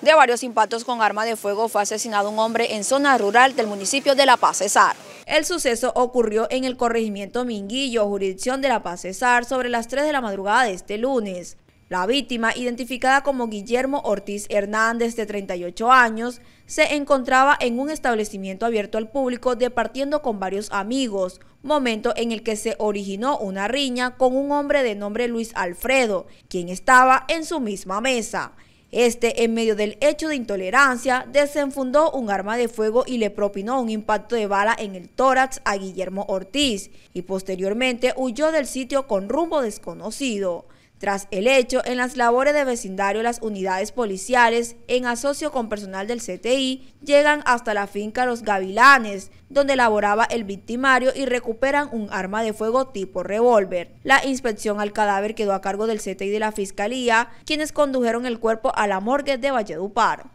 de varios impactos con arma de fuego fue asesinado un hombre en zona rural del municipio de La Paz Cesar. El suceso ocurrió en el corregimiento Minguillo, jurisdicción de La Paz Cesar, sobre las 3 de la madrugada de este lunes. La víctima, identificada como Guillermo Ortiz Hernández, de 38 años, se encontraba en un establecimiento abierto al público departiendo con varios amigos, momento en el que se originó una riña con un hombre de nombre Luis Alfredo, quien estaba en su misma mesa. Este, en medio del hecho de intolerancia, desenfundó un arma de fuego y le propinó un impacto de bala en el tórax a Guillermo Ortiz y posteriormente huyó del sitio con rumbo desconocido. Tras el hecho, en las labores de vecindario, las unidades policiales, en asocio con personal del CTI, llegan hasta la finca Los Gavilanes, donde laboraba el victimario y recuperan un arma de fuego tipo revólver. La inspección al cadáver quedó a cargo del CTI de la Fiscalía, quienes condujeron el cuerpo a la morgue de Valledupar.